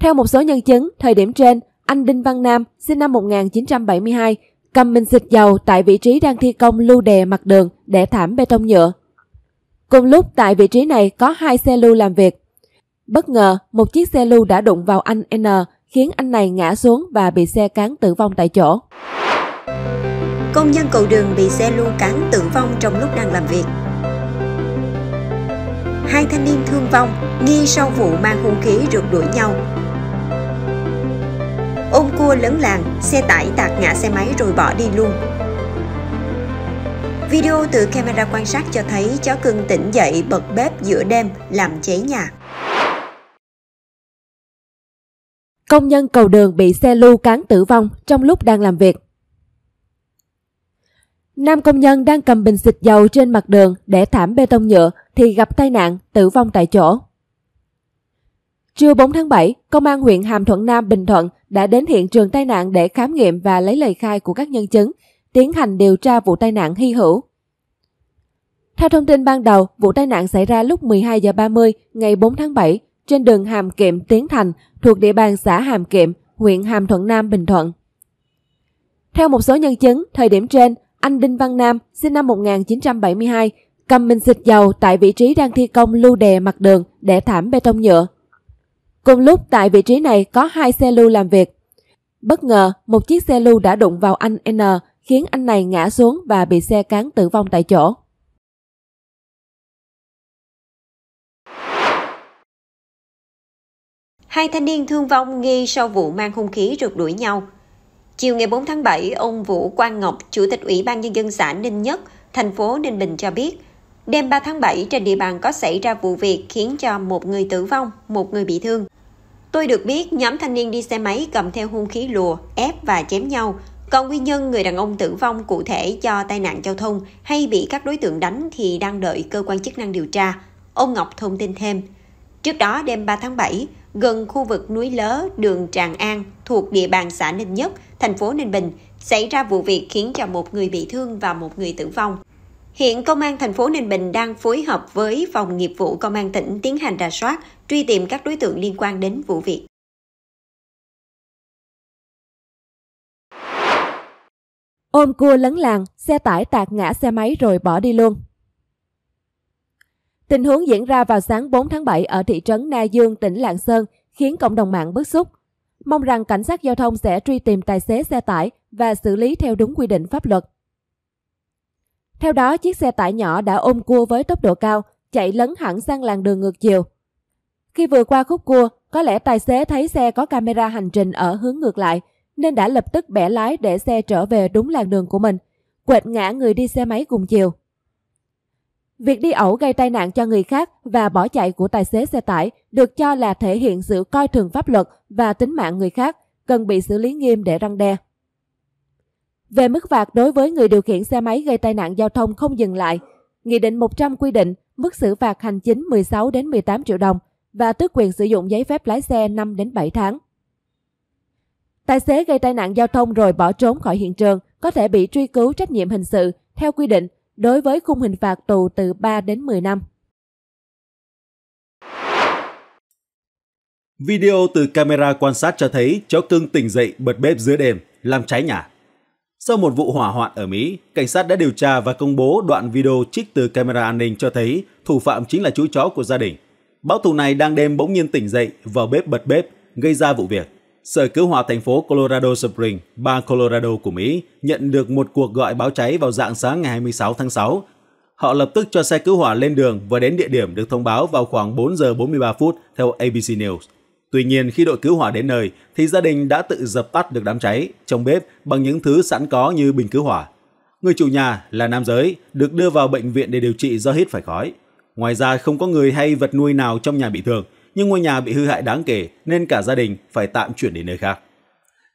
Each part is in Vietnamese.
Theo một số nhân chứng, thời điểm trên, anh Đinh Văn Nam, sinh năm 1972, cầm bình xịt dầu tại vị trí đang thi công lưu đè mặt đường để thảm bê tông nhựa. Cùng lúc tại vị trí này có hai xe lưu làm việc. Bất ngờ, một chiếc xe lưu đã đụng vào anh N, khiến anh này ngã xuống và bị xe cán tử vong tại chỗ. Công nhân cầu đường bị xe lưu cán tử vong trong lúc đang làm việc. Hai thanh niên thương vong nghi sau vụ mang hung khí rượt đuổi nhau ôm cua lấn làng, xe tải tạt ngã xe máy rồi bỏ đi luôn. Video từ camera quan sát cho thấy chó cưng tỉnh dậy bật bếp giữa đêm làm cháy nhà. Công nhân cầu đường bị xe lưu cán tử vong trong lúc đang làm việc. Nam công nhân đang cầm bình xịt dầu trên mặt đường để thảm bê tông nhựa thì gặp tai nạn, tử vong tại chỗ. Trưa 4 tháng 7, Công an huyện Hàm Thuận Nam Bình Thuận đã đến hiện trường tai nạn để khám nghiệm và lấy lời khai của các nhân chứng, tiến hành điều tra vụ tai nạn hy hữu. Theo thông tin ban đầu, vụ tai nạn xảy ra lúc 12 giờ 30 ngày 4 tháng 7 trên đường Hàm Kiệm Tiến Thành thuộc địa bàn xã Hàm Kiệm, huyện Hàm Thuận Nam, Bình Thuận. Theo một số nhân chứng, thời điểm trên, anh Đinh Văn Nam, sinh năm 1972, cầm mình xịt dầu tại vị trí đang thi công lưu đề mặt đường để thảm bê tông nhựa. Cùng lúc tại vị trí này có hai xe lưu làm việc. Bất ngờ, một chiếc xe lưu đã đụng vào anh N, khiến anh này ngã xuống và bị xe cán tử vong tại chỗ. Hai thanh niên thương vong nghi sau vụ mang hung khí rượt đuổi nhau. Chiều ngày 4 tháng 7, ông Vũ Quang Ngọc, Chủ tịch Ủy ban Nhân dân xã Ninh Nhất, thành phố Ninh Bình cho biết, Đêm 3 tháng 7 trên địa bàn có xảy ra vụ việc khiến cho một người tử vong, một người bị thương. Tôi được biết nhóm thanh niên đi xe máy cầm theo hung khí lùa, ép và chém nhau. Còn nguyên nhân người đàn ông tử vong cụ thể do tai nạn giao thông hay bị các đối tượng đánh thì đang đợi cơ quan chức năng điều tra. Ông Ngọc thông tin thêm. Trước đó đêm 3 tháng 7, gần khu vực núi Lớ, đường Tràng An thuộc địa bàn xã Ninh Nhất, thành phố Ninh Bình, xảy ra vụ việc khiến cho một người bị thương và một người tử vong. Hiện Công an thành phố Ninh Bình đang phối hợp với Phòng nghiệp vụ Công an tỉnh tiến hành rà soát, truy tìm các đối tượng liên quan đến vụ việc. Ôm cua lấn làng, xe tải tạt ngã xe máy rồi bỏ đi luôn. Tình huống diễn ra vào sáng 4 tháng 7 ở thị trấn Na Dương, tỉnh Lạng Sơn, khiến cộng đồng mạng bức xúc. Mong rằng cảnh sát giao thông sẽ truy tìm tài xế xe tải và xử lý theo đúng quy định pháp luật. Theo đó, chiếc xe tải nhỏ đã ôm cua với tốc độ cao, chạy lấn hẳn sang làn đường ngược chiều. Khi vừa qua khúc cua, có lẽ tài xế thấy xe có camera hành trình ở hướng ngược lại, nên đã lập tức bẻ lái để xe trở về đúng làn đường của mình, quệt ngã người đi xe máy cùng chiều. Việc đi ẩu gây tai nạn cho người khác và bỏ chạy của tài xế xe tải được cho là thể hiện sự coi thường pháp luật và tính mạng người khác, cần bị xử lý nghiêm để răng đe. Về mức phạt đối với người điều khiển xe máy gây tai nạn giao thông không dừng lại, Nghị định 100 quy định mức xử phạt hành chính 16 đến 18 triệu đồng và tước quyền sử dụng giấy phép lái xe 5 đến 7 tháng. Tài xế gây tai nạn giao thông rồi bỏ trốn khỏi hiện trường có thể bị truy cứu trách nhiệm hình sự theo quy định đối với khung hình phạt tù từ 3 đến 10 năm. Video từ camera quan sát cho thấy chó cưng tỉnh dậy bật bếp giữa đêm, làm cháy nhà. Sau một vụ hỏa hoạn ở Mỹ, cảnh sát đã điều tra và công bố đoạn video trích từ camera an ninh cho thấy thủ phạm chính là chú chó của gia đình. Báo thù này đang đêm bỗng nhiên tỉnh dậy, vào bếp bật bếp, gây ra vụ việc. Sở cứu hỏa thành phố Colorado Springs, bang Colorado của Mỹ, nhận được một cuộc gọi báo cháy vào dạng sáng ngày 26 tháng 6. Họ lập tức cho xe cứu hỏa lên đường và đến địa điểm được thông báo vào khoảng 4 giờ 43 phút theo ABC News. Tuy nhiên khi đội cứu hỏa đến nơi thì gia đình đã tự dập tắt được đám cháy trong bếp bằng những thứ sẵn có như bình cứu hỏa. Người chủ nhà là nam giới được đưa vào bệnh viện để điều trị do hít phải khói. Ngoài ra không có người hay vật nuôi nào trong nhà bị thương, nhưng ngôi nhà bị hư hại đáng kể nên cả gia đình phải tạm chuyển đến nơi khác.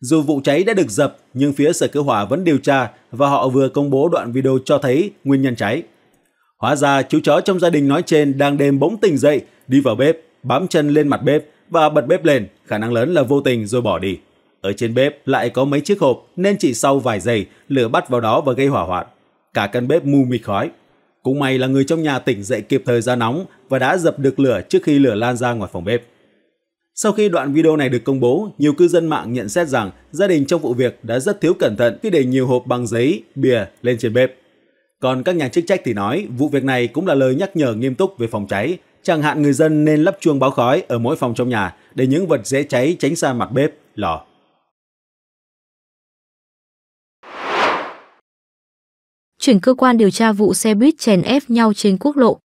Dù vụ cháy đã được dập nhưng phía sở cứu hỏa vẫn điều tra và họ vừa công bố đoạn video cho thấy nguyên nhân cháy. Hóa ra chú chó trong gia đình nói trên đang đêm bỗng tỉnh dậy, đi vào bếp, bám chân lên mặt bếp và bật bếp lên, khả năng lớn là vô tình rồi bỏ đi. Ở trên bếp lại có mấy chiếc hộp nên chỉ sau vài giây lửa bắt vào đó và gây hỏa hoạn. Cả căn bếp mù mịt khói. Cũng may là người trong nhà tỉnh dậy kịp thời ra nóng và đã dập được lửa trước khi lửa lan ra ngoài phòng bếp. Sau khi đoạn video này được công bố, nhiều cư dân mạng nhận xét rằng gia đình trong vụ việc đã rất thiếu cẩn thận khi để nhiều hộp bằng giấy, bìa lên trên bếp. Còn các nhà chức trách thì nói vụ việc này cũng là lời nhắc nhở nghiêm túc về phòng cháy Chẳng hạn người dân nên lắp chuông báo khói ở mỗi phòng trong nhà để những vật dễ cháy tránh xa mặt bếp, lò. Chuyển cơ quan điều tra vụ xe buýt chèn ép nhau trên quốc lộ.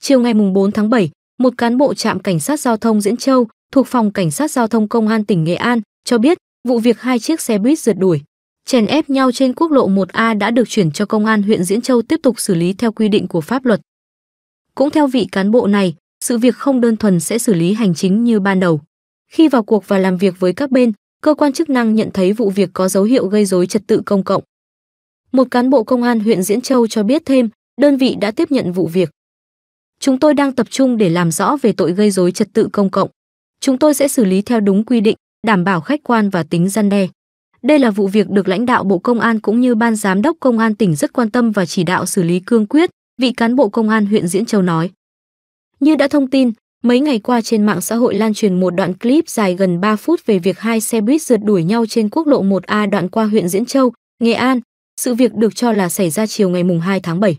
Chiều ngày 4 tháng 7, một cán bộ trạm cảnh sát giao thông Diễn Châu thuộc phòng cảnh sát giao thông công an tỉnh Nghệ An cho biết vụ việc hai chiếc xe buýt rượt đuổi, chèn ép nhau trên quốc lộ 1A đã được chuyển cho công an huyện Diễn Châu tiếp tục xử lý theo quy định của pháp luật. Cũng theo vị cán bộ này, sự việc không đơn thuần sẽ xử lý hành chính như ban đầu. Khi vào cuộc và làm việc với các bên, cơ quan chức năng nhận thấy vụ việc có dấu hiệu gây rối trật tự công cộng. Một cán bộ công an huyện Diễn Châu cho biết thêm, đơn vị đã tiếp nhận vụ việc. Chúng tôi đang tập trung để làm rõ về tội gây rối trật tự công cộng. Chúng tôi sẽ xử lý theo đúng quy định, đảm bảo khách quan và tính gian đe. Đây là vụ việc được lãnh đạo Bộ Công an cũng như Ban Giám đốc Công an tỉnh rất quan tâm và chỉ đạo xử lý cương quyết, vị cán bộ công an huyện Diễn Châu nói. Như đã thông tin, mấy ngày qua trên mạng xã hội lan truyền một đoạn clip dài gần 3 phút về việc hai xe buýt rượt đuổi nhau trên quốc lộ 1A đoạn qua huyện Diễn Châu, Nghệ An. Sự việc được cho là xảy ra chiều ngày mùng 2 tháng 7.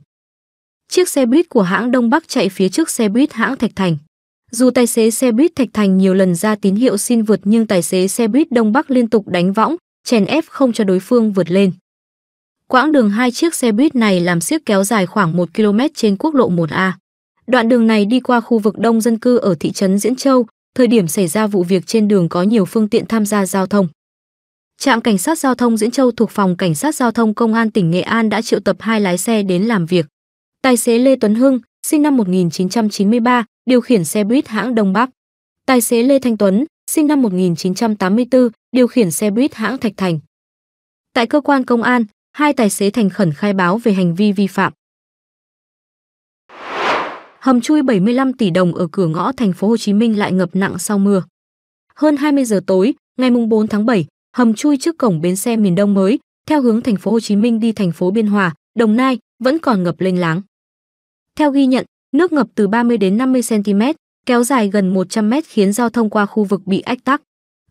Chiếc xe buýt của hãng Đông Bắc chạy phía trước xe buýt hãng Thạch Thành. Dù tài xế xe buýt Thạch Thành nhiều lần ra tín hiệu xin vượt nhưng tài xế xe buýt Đông Bắc liên tục đánh võng, chèn ép không cho đối phương vượt lên. Quãng đường hai chiếc xe buýt này làm siếc kéo dài khoảng 1 km trên quốc lộ 1A. Đoạn đường này đi qua khu vực đông dân cư ở thị trấn Diễn Châu, thời điểm xảy ra vụ việc trên đường có nhiều phương tiện tham gia giao thông. Trạm Cảnh sát Giao thông Diễn Châu thuộc Phòng Cảnh sát Giao thông Công an tỉnh Nghệ An đã triệu tập hai lái xe đến làm việc. Tài xế Lê Tuấn Hưng, sinh năm 1993, điều khiển xe buýt hãng Đông Bắc. Tài xế Lê Thanh Tuấn, sinh năm 1984, điều khiển xe buýt hãng Thạch Thành. Tại cơ quan công an, hai tài xế thành khẩn khai báo về hành vi vi phạm. Hầm chui 75 tỷ đồng ở cửa ngõ thành phố Hồ Chí Minh lại ngập nặng sau mưa. Hơn 20 giờ tối, ngày 4 tháng 7, hầm chui trước cổng bến xe miền Đông mới, theo hướng thành phố Hồ Chí Minh đi thành phố Biên Hòa, Đồng Nai, vẫn còn ngập lênh láng. Theo ghi nhận, nước ngập từ 30 đến 50 cm, kéo dài gần 100 m khiến giao thông qua khu vực bị ách tắc.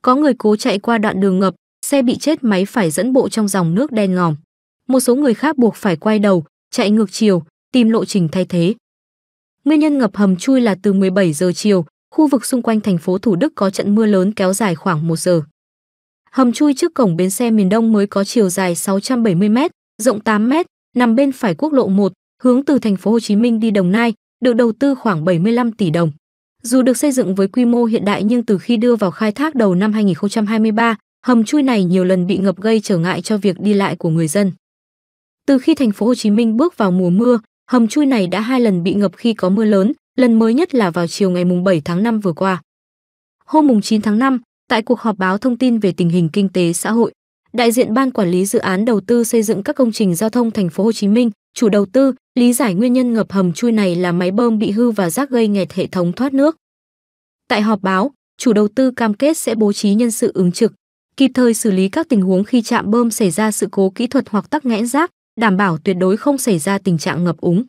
Có người cố chạy qua đoạn đường ngập, xe bị chết máy phải dẫn bộ trong dòng nước đen ngòm một số người khác buộc phải quay đầu, chạy ngược chiều, tìm lộ trình thay thế. Nguyên nhân ngập hầm chui là từ 17 giờ chiều, khu vực xung quanh thành phố Thủ Đức có trận mưa lớn kéo dài khoảng 1 giờ. Hầm chui trước cổng bến xe miền Đông mới có chiều dài 670 m, rộng 8 m, nằm bên phải quốc lộ 1, hướng từ thành phố Hồ Chí Minh đi Đồng Nai, được đầu tư khoảng 75 tỷ đồng. Dù được xây dựng với quy mô hiện đại nhưng từ khi đưa vào khai thác đầu năm 2023, hầm chui này nhiều lần bị ngập gây trở ngại cho việc đi lại của người dân. Từ khi thành phố Hồ Chí Minh bước vào mùa mưa, hầm chui này đã hai lần bị ngập khi có mưa lớn, lần mới nhất là vào chiều ngày 7 tháng 5 vừa qua. Hôm 9 tháng 5, tại cuộc họp báo thông tin về tình hình kinh tế xã hội, đại diện Ban Quản lý Dự án Đầu tư xây dựng các công trình giao thông thành phố Hồ Chí Minh, chủ đầu tư, lý giải nguyên nhân ngập hầm chui này là máy bơm bị hư và rác gây nghẹt hệ thống thoát nước. Tại họp báo, chủ đầu tư cam kết sẽ bố trí nhân sự ứng trực, kịp thời xử lý các tình huống khi chạm bơm xảy ra sự cố kỹ thuật hoặc tắc nghẽn rác, đảm bảo tuyệt đối không xảy ra tình trạng ngập úng.